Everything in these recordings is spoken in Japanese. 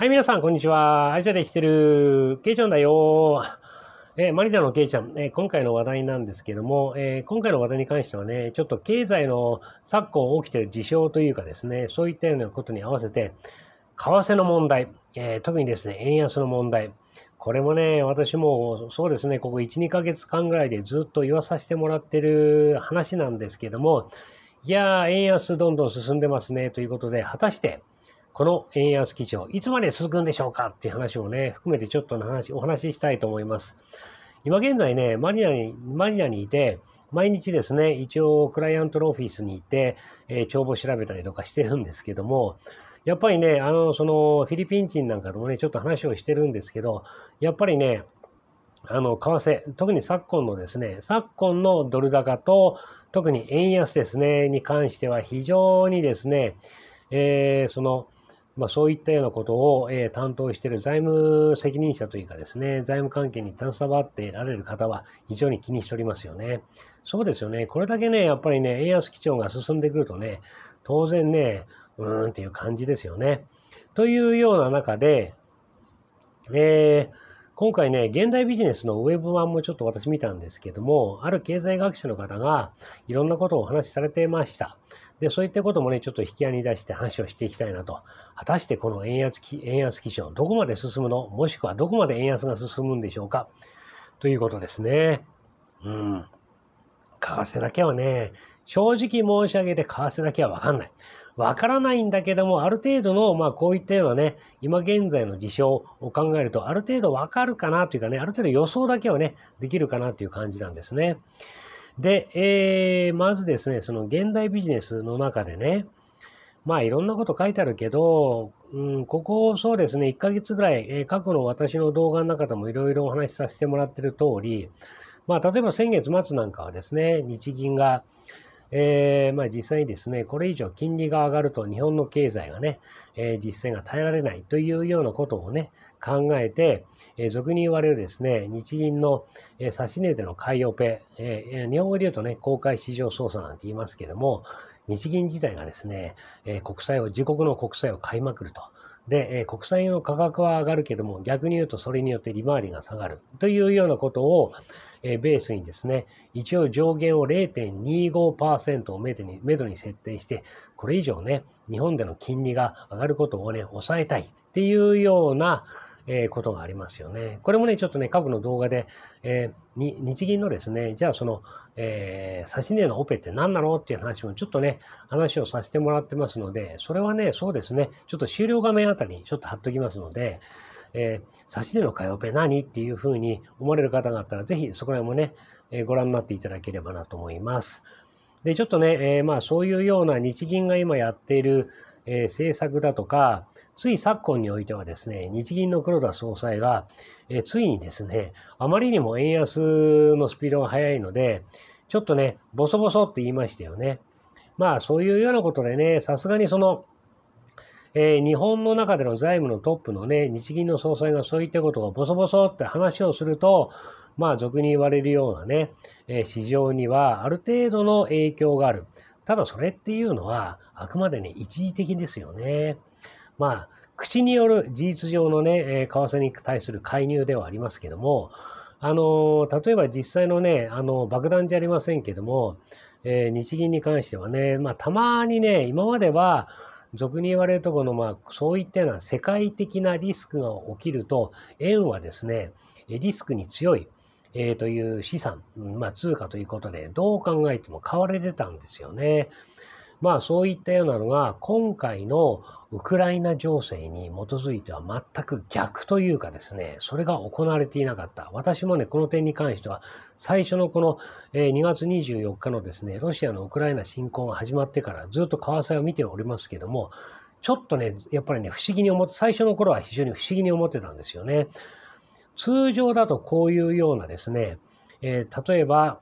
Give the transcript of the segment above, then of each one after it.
はい、皆さん、こんにちは。アちゃで来てる、ケイちゃんだよ。えー、マリダのケイちゃん、えー、今回の話題なんですけども、えー、今回の話題に関してはね、ちょっと経済の昨今起きてる事象というかですね、そういったようなことに合わせて、為替の問題、え特にですね、円安の問題、これもね、私もそうですね、ここ1、2ヶ月間ぐらいでずっと言わさせてもらってる話なんですけども、いやー、円安どんどん進んでますね、ということで、果たして、この円安基調、いつまで続くんでしょうかっていう話をね、含めてちょっとの話、お話ししたいと思います。今現在ね、マニラに、マニラにいて、毎日ですね、一応クライアントのオフィスに行って、えー、帳簿調べたりとかしてるんですけども、やっぱりね、あの、その、フィリピン人なんかともね、ちょっと話をしてるんですけど、やっぱりね、あの、為替、特に昨今のですね、昨今のドル高と、特に円安ですね、に関しては非常にですね、えー、その、まあ、そういったようなことを、え担当している財務責任者というかですね、財務関係に携わってられる方は非常に気にしておりますよね。そうですよね。これだけね、やっぱりね、円安基調が進んでくるとね、当然ね、うーんっていう感じですよね。というような中で、えー、今回ね、現代ビジネスのウェブ版もちょっと私見たんですけども、ある経済学者の方がいろんなことをお話しされてました。で、そういったこともね、ちょっと引き合いに出して話をしていきたいなと。果たしてこの円安円安基調、どこまで進むのもしくはどこまで円安が進むんでしょうかということですね。うん。為替だけはね、正直申し上げて為替だけは分かんない。分からないんだけども、ある程度の、まあこういったようなね、今現在の事象を考えると、ある程度分かるかなというかね、ある程度予想だけはね、できるかなという感じなんですね。で、えー、まずですね、その現代ビジネスの中でね、まあいろんなこと書いてあるけど、うん、ここそうですね、1ヶ月ぐらい、えー、過去の私の動画の中でもいろいろお話しさせてもらってる通り、まあ例えば先月末なんかはですね、日銀が、えー、まあ、実際にですね、これ以上金利が上がると日本の経済がね、えー、実践が耐えられないというようなことをね、考えて、え俗に言われるですね、日銀の指値での買いオペ、え日本語で言うとね、公開市場操作なんて言いますけども、日銀自体がですね、え国債を、自国の国債を買いまくると。で、え国債の価格は上がるけども、逆に言うとそれによって利回りが下がるというようなことを、えベースにですね、一応上限を0.25%をめどにめどに設定して、これ以上ね、日本での金利が上がることをね、抑えたいっていうような、えー、ことがありますよね。これもね、ちょっとね、過去の動画で、えー、日銀のですね、じゃあその、えー、指値のオペって何なのっていう話もちょっとね、話をさせてもらってますので、それはね、そうですね、ちょっと終了画面あたりにちょっと貼っときますので、えー、指値の買いオペ何っていうふうに思われる方があったら、ぜひそこら辺もね、えー、ご覧になっていただければなと思います。で、ちょっとね、えー、まあそういうような日銀が今やっている、えー、政策だとか、つい昨今においてはですね、日銀の黒田総裁が、えついにですね、あまりにも円安のスピードが速いので、ちょっとね、ボソボソって言いましたよね。まあ、そういうようなことでね、さすがにその、えー、日本の中での財務のトップのね、日銀の総裁がそういったことをボソボソって話をすると、まあ、俗に言われるようなね、えー、市場にはある程度の影響がある。ただ、それっていうのは、あくまでね、一時的ですよね。まあ、口による事実上のね、え為替に対する介入ではありますけども、あの例えば実際のね、あの爆弾じゃありませんけども、えー、日銀に関してはね、まあ、たまにね、今までは、俗に言われるところの、まあ、そういったような世界的なリスクが起きると、円はですね、リスクに強い、えー、という資産、まあ、通貨ということで、どう考えても買われてたんですよね。まあそういったようなのが今回のウクライナ情勢に基づいては全く逆というかですね、それが行われていなかった。私もね、この点に関しては最初のこの2月24日のですね、ロシアのウクライナ侵攻が始まってからずっと為替を見ておりますけども、ちょっとね、やっぱりね、不思議に思って、最初の頃は非常に不思議に思ってたんですよね。通常だとこういうようなですね、えー、例えば、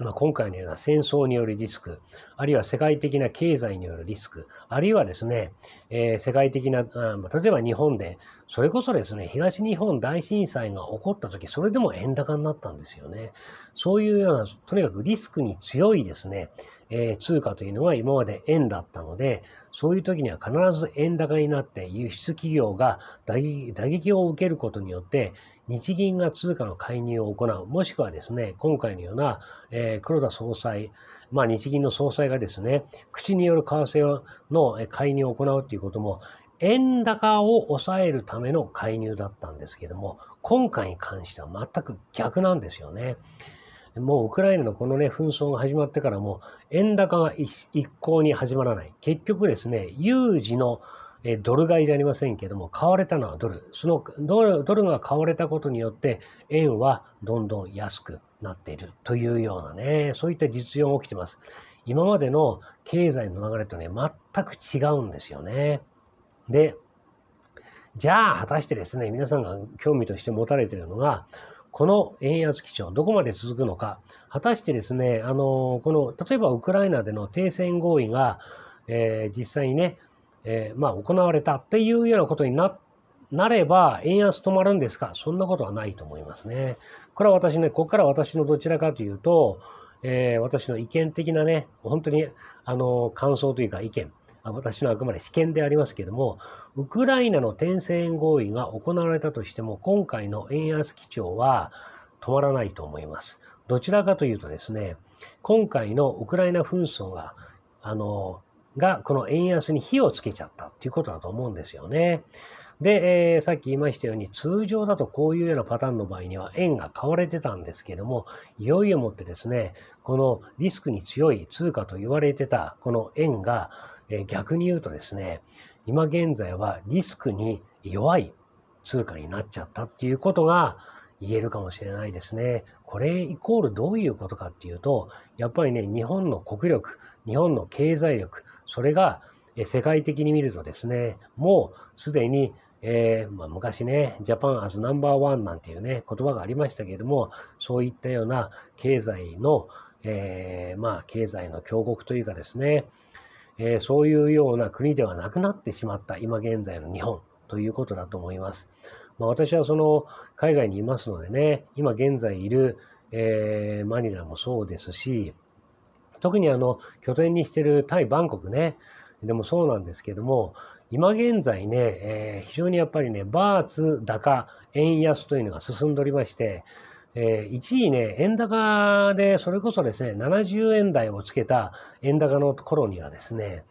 まあ、今回のような戦争によるリスク、あるいは世界的な経済によるリスク、あるいはですね、えー、世界的な、例えば日本で、それこそですね、東日本大震災が起こった時、それでも円高になったんですよね。そういうような、とにかくリスクに強いですね、え通貨というのは今まで円だったので、そういう時には必ず円高になって輸出企業が打撃を受けることによって、日銀が通貨の介入を行う、もしくはですね、今回のような、え黒田総裁、まあ、日銀の総裁がですね、口による為替の介入を行うということも、円高を抑えるための介入だったんですけども、今回に関しては全く逆なんですよね。もうウクライナのこのね、紛争が始まってからも、円高が一向に始まらない。結局ですね、有事のえドル買いじゃありませんけども、買われたのはドル。そのドルが買われたことによって、円はどんどん安くなっているというようなね、そういった実用が起きてます。今までの経済の流れとね、全く違うんですよね。で、じゃあ果たしてですね、皆さんが興味として持たれているのが、この円安基調、どこまで続くのか、果たしてですね、あのこの例えばウクライナでの停戦合意が、えー、実際にね、えー、まあ、行われたっていうようなことにななれば、円安止まるんですか、そんなことはないと思いますね。これは私ね、ここから私のどちらかというと、えー、私の意見的なね、本当にあの感想というか意見私のあくまで試験でありますけども、ウクライナの停戦合意が行われたとしても、今回の円安基調は止まらないと思います。どちらかというとですね、今回のウクライナ紛争が、あの、がこの円安に火をつけちゃったっていうことだと思うんですよね。で、えー、さっき言いましたように、通常だとこういうようなパターンの場合には円が買われてたんですけども、いよいよもってですね、このリスクに強い通貨と言われてたこの円が、え逆に言うとですね、今現在はリスクに弱い通貨になっちゃったっていうことが言えるかもしれないですね。これイコールどういうことかっていうと、やっぱりね、日本の国力、日本の経済力、それが世界的に見るとですね、もうすでに、えー、まあ、昔ね、ジャパンアズナンバーワンなんていうね、言葉がありましたけれども、そういったような経済の、えー、まあ、経済の強国というかですね、えー、そういうような国ではなくなってしまった今現在の日本ということだと思います。まあ、私はその海外にいますのでね、今現在いる、えー、マニラもそうですし、特にあの拠点にしてるタイ・バンコクね、でもそうなんですけども、今現在ね、えー、非常にやっぱりね、バーツ高、円安というのが進んでおりまして、えー、一位ね、円高で、それこそですね、70円台をつけた円高の頃にはですね、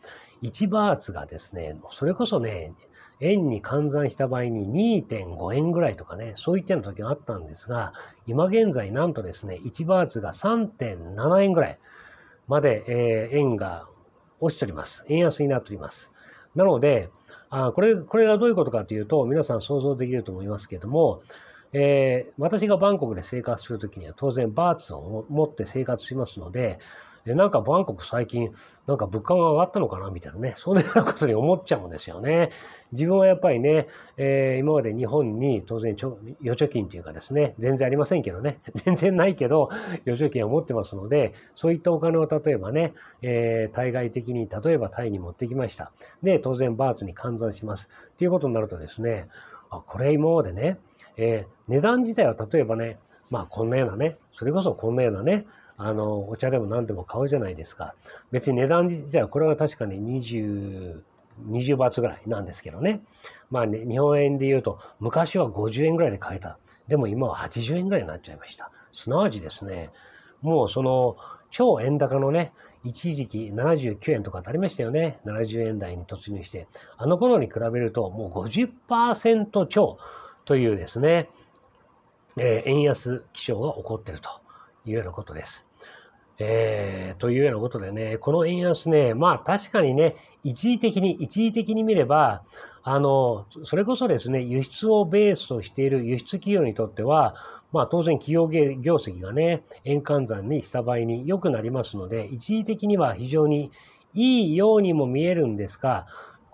1バーツがですね、それこそね、円に換算した場合に2.5円ぐらいとかね、そういったような時があったんですが、今現在なんとですね、1バーツが3.7円ぐらいまで、えー、円が落ちております。円安になっております。なので、あこれ、これがどういうことかというと、皆さん想像できると思いますけども、えー、私がバンコクで生活するときには当然バーツを持って生活しますので、えなんかバンコク最近、なんか物価が上がったのかなみたいなね、そんなことに思っちゃうんですよね。自分はやっぱりね、えー、今まで日本に当然預貯金というかですね、全然ありませんけどね、全然ないけど、預貯金を持ってますので、そういったお金を例えばね、えー、対外的に、例えばタイに持ってきました。で、当然バーツに換算します。ということになるとですね、あこれ今までね、えー、値段自体は例えばね、まあこんなようなね、それこそこんなようなね、あの、お茶でも何でも買うじゃないですか。別に値段自体は、これは確かに20、20バーツぐらいなんですけどね。まあ、ね、日本円で言うと、昔は50円ぐらいで買えた。でも今は80円ぐらいになっちゃいました。すなわちですね、もうその、超円高のね、一時期79円とか当りましたよね。70円台に突入して。あの頃に比べると、もう50%超、というですね、えー、円安気象が起こっているというようなことです。えー、というようなことでね、この円安ね、まあ確かにね、一時的に、一時的に見れば、あの、それこそですね、輸出をベースとしている輸出企業にとっては、まあ当然企業業績がね、円換算にした場合に良くなりますので、一時的には非常にいいようにも見えるんですが、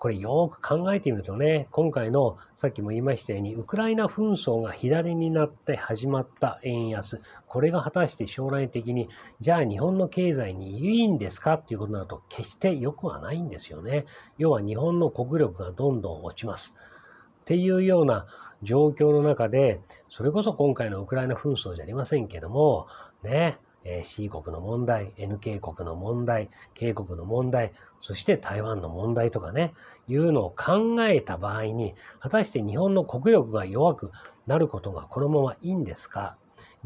これよく考えてみるとね、今回のさっきも言いましたように、ウクライナ紛争が左になって始まった円安、これが果たして将来的に、じゃあ日本の経済にいいんですかっていうことになると、決して良くはないんですよね。要は日本の国力がどんどん落ちます。っていうような状況の中で、それこそ今回のウクライナ紛争じゃありませんけども、ね、えー、C 国の問題、NK 国の問題、K 国の問題、そして台湾の問題とかね、いうのを考えた場合に、果たして日本の国力が弱くなることがこのままいいんですか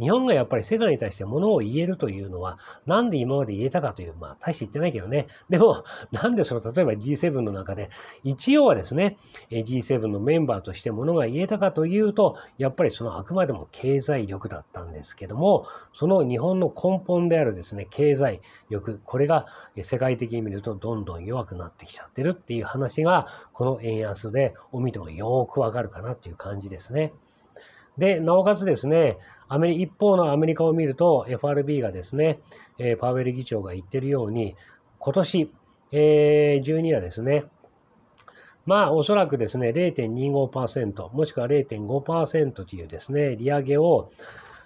日本がやっぱり世界に対してものを言えるというのは、なんで今まで言えたかという、まあ、大して言ってないけどね。でも、なんでその、例えば G7 の中で、一応はですね、G7 のメンバーとしてものが言えたかというと、やっぱりそのあくまでも経済力だったんですけども、その日本の根本であるですね、経済力、これが世界的に見るとどんどん弱くなってきちゃってるっていう話が、この円安で、を見てもよーくわかるかなっていう感じですね。で、なおかつですね、アメリ一方のアメリカを見ると、FRB がですね、えー、パウエル議長が言っているように、今年、えー、2にはですね、まあ、おそらくですね、0.25%、もしくは0.5%というですね、利上げを、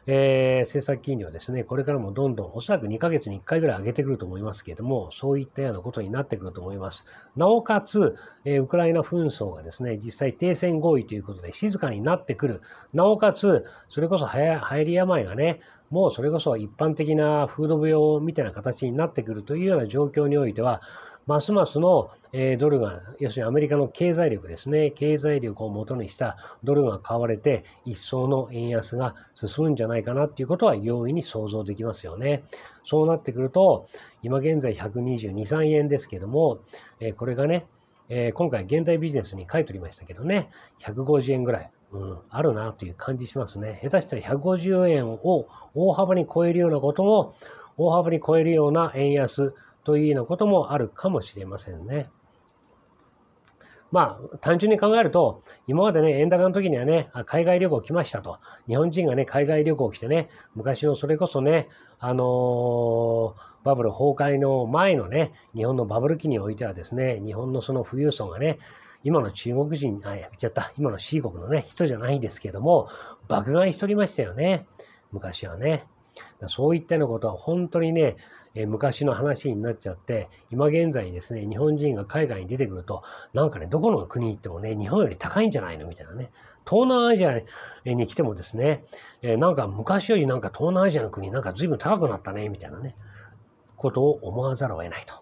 えー、政策金利はですね、これからもどんどん、おそらく2ヶ月に1回ぐらい上げてくると思いますけれども、そういったようなことになってくると思います。なおかつ、えー、ウクライナ紛争がですね、実際停戦合意ということで静かになってくる。なおかつ、それこそ流行り病がね、もうそれこそ一般的なフード病みたいな形になってくるというような状況においては、ますますの、えドルが、要するにアメリカの経済力ですね、経済力をもとにしたドルが買われて、一層の円安が進むんじゃないかなっていうことは容易に想像できますよね。そうなってくると、今現在122、3円ですけども、えこれがね、え今回現代ビジネスに書いておりましたけどね、150円ぐらい、うん、あるなという感じしますね。下手したら150円を大幅に超えるようなことも、大幅に超えるような円安、というようなこともあるかもしれませんね。まあ、単純に考えると、今までね、円高の時にはね、海外旅行来ましたと。日本人がね、海外旅行来てね、昔のそれこそね、あのー、バブル崩壊の前のね、日本のバブル期においてはですね、日本のその富裕層がね、今の中国人、あ、やっちゃった、今の C 国のね、人じゃないですけども、爆買いしとりましたよね、昔はね。そういったようなことは本当にね、え昔の話になっちゃって、今現在ですね、日本人が海外に出てくると、なんかね、どこの国に行ってもね、日本より高いんじゃないのみたいなね。東南アジアに来てもですね、えなんか昔よりなんか東南アジアの国なんか随分高くなったね、みたいなね、ことを思わざるを得ないと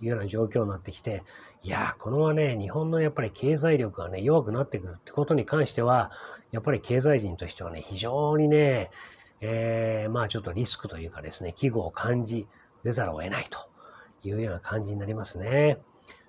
いうような状況になってきて、いやこのはね、日本のやっぱり経済力がね、弱くなってくるってことに関しては、やっぱり経済人としてはね、非常にね、えー、まあちょっとリスクというかですね、危惧を感じ出ざるを得ないというような感じになりますね。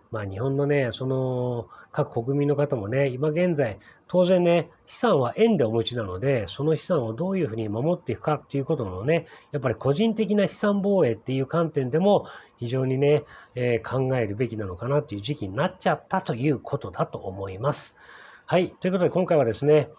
まあ、日本のね、その各国民の方もね、今現在、当然ね、資産は円でお持ちなので、その資産をどういうふうに守っていくかということのね、やっぱり個人的な資産防衛っていう観点でも、非常にね、えー、考えるべきなのかなという時期になっちゃったということだと思います。はい、ということで今回はですね、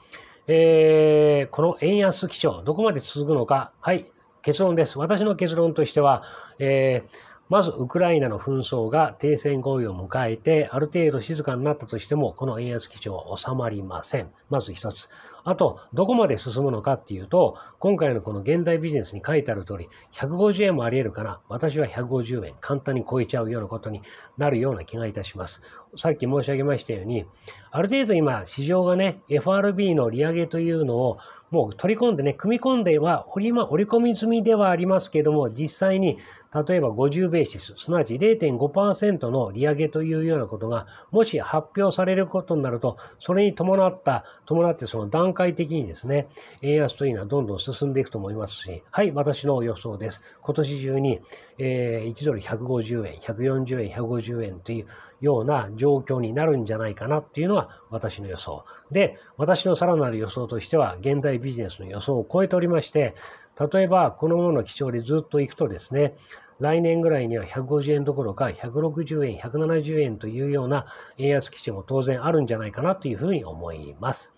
えー、この円安基調、どこまで続くのか、はい、結論です。私の結論としては、えー、まずウクライナの紛争が停戦合意を迎えて、ある程度静かになったとしても、この円安基調は収まりません。まず一つ。あと、どこまで進むのかっていうと、今回のこの現代ビジネスに書いてある通り、150円もあり得るかな。私は150円、簡単に超えちゃうようなことになるような気がいたします。さっき申し上げましたように、ある程度今、市場がね、FRB の利上げというのをもう取り込んでね、組み込んでは織り、織り込み済みではありますけども、実際に例えば50ベーシス、すなわち0.5%の利上げというようなことが、もし発表されることになると、それに伴った、伴ってその段階的にですね、円安というのはどんどん進んでいくと思いますし、はい、私の予想です。今年中に、えー、1ドル150円、140円、150円というような状況になるんじゃないかなっていうのが私の予想。で、私のさらなる予想としては、現代ビジネスの予想を超えておりまして、例えば、このままの基調でずっといくとですね、来年ぐらいには150円どころか160円、170円というような円安基調も当然あるんじゃないかなというふうに思います。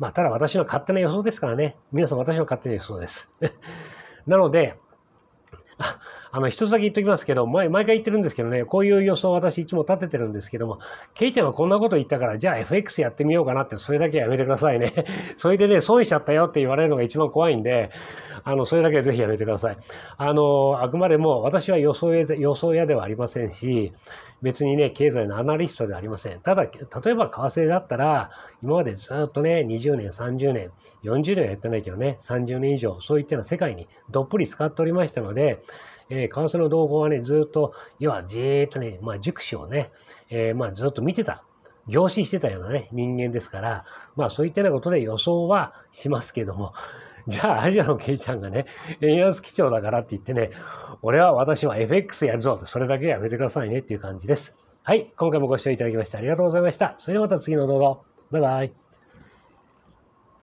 まあ、ただ私の勝手な予想ですからね。皆さん私の勝手な予想です。なので、あの、一つだけ言っときますけど、毎回言ってるんですけどね、こういう予想を私いつも立ててるんですけども、ケイちゃんはこんなこと言ったから、じゃあ FX やってみようかなって、それだけはやめてくださいね。それでね、損しちゃったよって言われるのが一番怖いんで、あの、それだけはぜひやめてください。あの、あくまでも私は予想屋予想屋ではありませんし、別にね、経済のアナリストではありません。ただ、例えば為替だったら、今までずっとね、20年、30年、40年はやってないけどね、30年以上、そういったような世界にどっぷり使っておりましたので、え為替の動向はね、ずっと、要はじーっとね、まあ、熟視をね、えまあ、ずっと見てた凝視してたようなね、人間ですから、まあそういったようなことで予想はしますけども、じゃあアジアのケイちゃんがね、円安基調だからって言ってね、俺は私は FX やるぞと、それだけやめてくださいねっていう感じです。はい、今回もご視聴いただきましてありがとうございました。それではまた次の動画を。バイバイ。